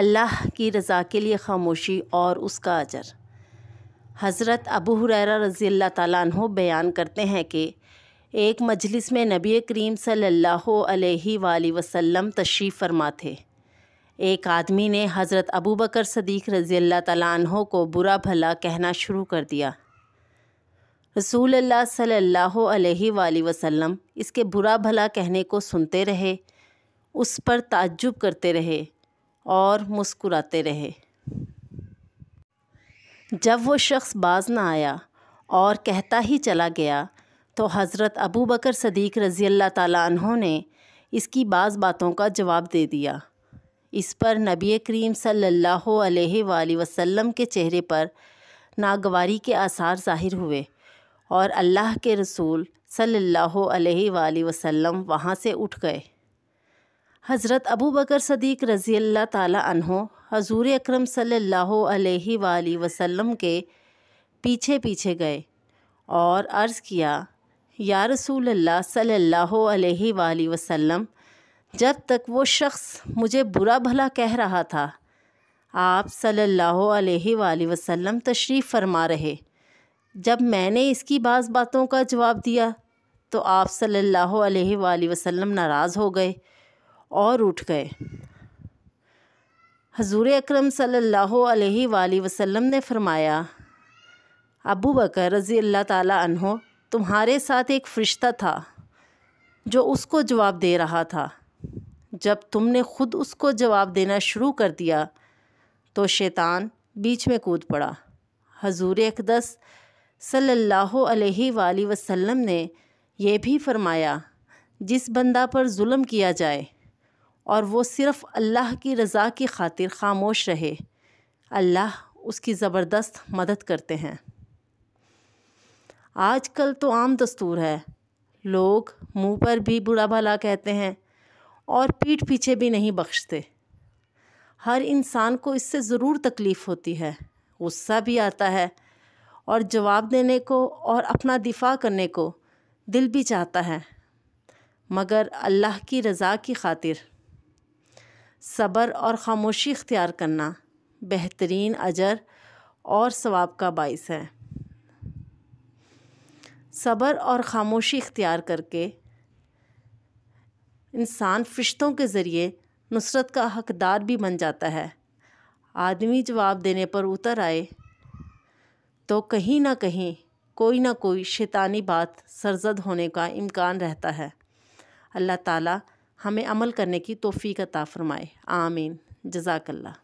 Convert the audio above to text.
अल्लाह की रज़ा के लिए खामोशी और उसका अजर हज़रत अबू हुरैरा रज़ी अल्लाह ताली बयान करते हैं कि एक मजलिस में नबी करीम सल्लल्लाहु अलैहि वसल्लम तशरीफ़ फरमा थे एक आदमी ने हज़रत अबू बकर सदीक़ रज़ी अल्लाह को बुरा भला कहना शुरू कर दिया रसूल अल्लाह सल्लल्लाहु अलैहि वसल्लम इसके बुरा भला कहने को सुनते रहे उस पर ताज्जुब करते रहे और मुस्कुराते रहे जब वो शख्स बाज ना आया और कहता ही चला गया तो हज़रत अबू बकर सदीक रज़ी अल्लाह ताली ने इसकी बाज़ बातों का जवाब दे दिया इस पर नबी करीम सल्लल्लाहु अलैहि वसल्लम के चेहरे पर नागवारी के आसार ज़ाहिर हुए और अल्लाह के रसूल सल्लल्लाहु अलैहि वसल्लम वहाँ से उठ गए हज़रत अबू बकर सदीक रज़ी अल्लाह तहों हजूर अक्रम सल्लल्लाहु अलैहि वसल्लम के पीछे पीछे गए और अर्ज़ किया या रसूल अल्लाह सल्लल्लाहु अलैहि वसल्लम जब तक वो शख़्स मुझे बुरा भला कह रहा था आप सल्लल्लाहु अलैहि वसल्लम तशरीफ़ फरमा रहे जब मैंने इसकी बाज़ बातों का जवाब दिया तो आप सल्लल्लाहु अलैहि वसल्लम नाराज़ हो गए और उठ गए हजूर अक्रम सल्लल्लाहु वसल्लम ने फरमाया अबू बकर रज़ी अल्लाह तहो तुम्हारे साथ एक फ़रिश्ता था जो उसको जवाब दे रहा था जब तुमने ख़ुद उसको जवाब देना शुरू कर दिया तो शैतान बीच में कूद पड़ा हजूर अकदस सल्ला वसम ने यह भी फरमाया जिस बंदा पर जुल्म किया जाए और वो सिर्फ़ अल्लाह की रज़ा की खातिर खामोश रहे अल्लाह उसकी ज़बरदस्त मदद करते हैं आजकल तो आम दस्तूर है लोग मुंह पर भी बुरा भला कहते हैं और पीठ पीछे भी नहीं बख्शते हर इंसान को इससे ज़रूर तकलीफ़ होती है गुस्सा भी आता है और जवाब देने को और अपना दिफा करने को दिल भी चाहता है मगर अल्लाह की रज़ा की खातिर सब्र और ख़ामोशी इख्तियार करना बेहतरीन अजर और सवाब का बायस है सब्र और ख़ामोशी इख्तियार करके इंसान फरिश्तों के ज़रिए नुसरत का हकदार भी बन जाता है आदमी जवाब देने पर उतर आए तो कहीं ना कहीं कोई ना कोई शैतानी बात सरजद होने का इम्कान रहता है अल्लाह ताला हमें अमल करने की तोफ़ी का ताफरमाए आमीन जजाकल्ला